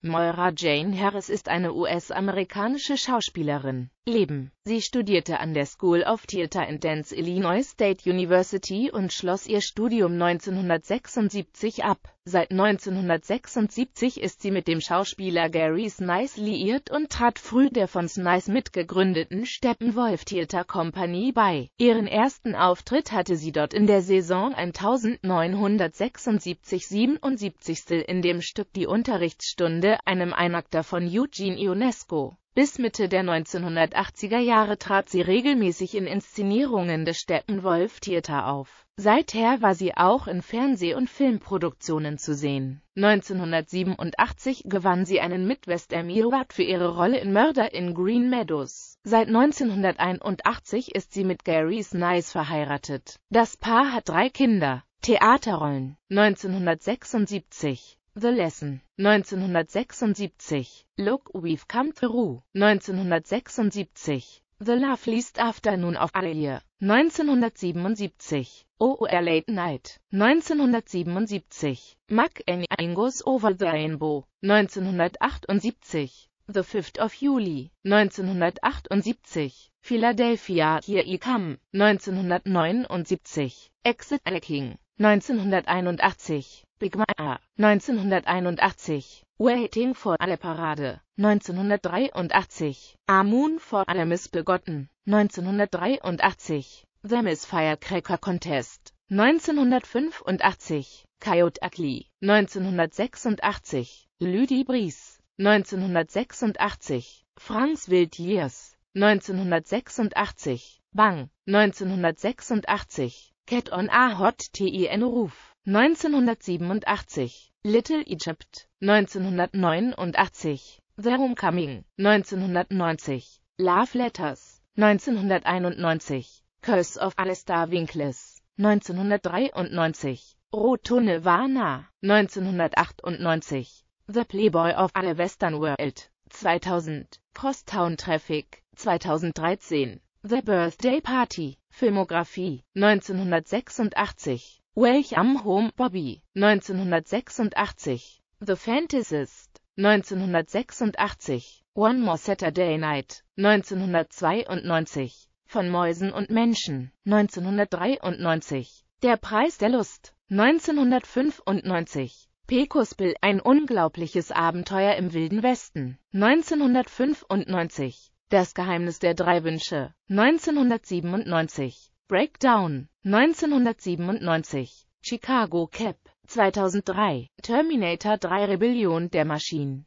Moira Jane Harris ist eine US-amerikanische Schauspielerin. Leben. Sie studierte an der School of Theatre and Dance Illinois State University und schloss ihr Studium 1976 ab. Seit 1976 ist sie mit dem Schauspieler Gary Snice liiert und trat früh der von Snice mitgegründeten Steppenwolf Theatre Company bei. Ihren ersten Auftritt hatte sie dort in der Saison 1976-77 in dem Stück Die Unterrichtsstunde, einem Einakter von Eugene Ionesco. Bis Mitte der 1980er Jahre trat sie regelmäßig in Inszenierungen des Steppenwolf Theater auf. Seither war sie auch in Fernseh- und Filmproduktionen zu sehen. 1987 gewann sie einen Midwest Emmy Award für ihre Rolle in Mörder in Green Meadows. Seit 1981 ist sie mit Gary Snice verheiratet. Das Paar hat drei Kinder. Theaterrollen 1976 The Lesson, 1976, Look We've Come Through, 1976, The Loveliest Afternoon of All Year, 1977, OOR Late Night, 1977, Mac Ingos Over the Rainbow, 1978, The 5th of Juli, 1978, Philadelphia Here I Come, 1979, Exit King, 1981, Big My 1981, Waiting for Alle Parade, 1983, Amun for Alle Missbegotten, 1983, The Miss Firecracker Contest, 1985, Coyote Ugly, 1986, Lüdi Bries, 1986, Franz Wildjers, 1986, Bang, 1986, Cat on a Hot TIN Ruf 1987, Little Egypt 1989, The Homecoming 1990, Love Letters 1991, Curse of Alistair Winkles 1993, Roto Nirvana 1998, The Playboy of the Western World 2000, Crosstown Traffic 2013, The Birthday Party Filmografie 1986 Welch am Home Bobby 1986 The Fantasist 1986 One More Saturday Night 1992 Von Mäusen und Menschen 1993 Der Preis der Lust 1995 Pecos Bill, ein unglaubliches Abenteuer im Wilden Westen, 1995 das Geheimnis der drei Wünsche. 1997. Breakdown. 1997. Chicago Cap. 2003. Terminator 3 Rebellion der Maschinen.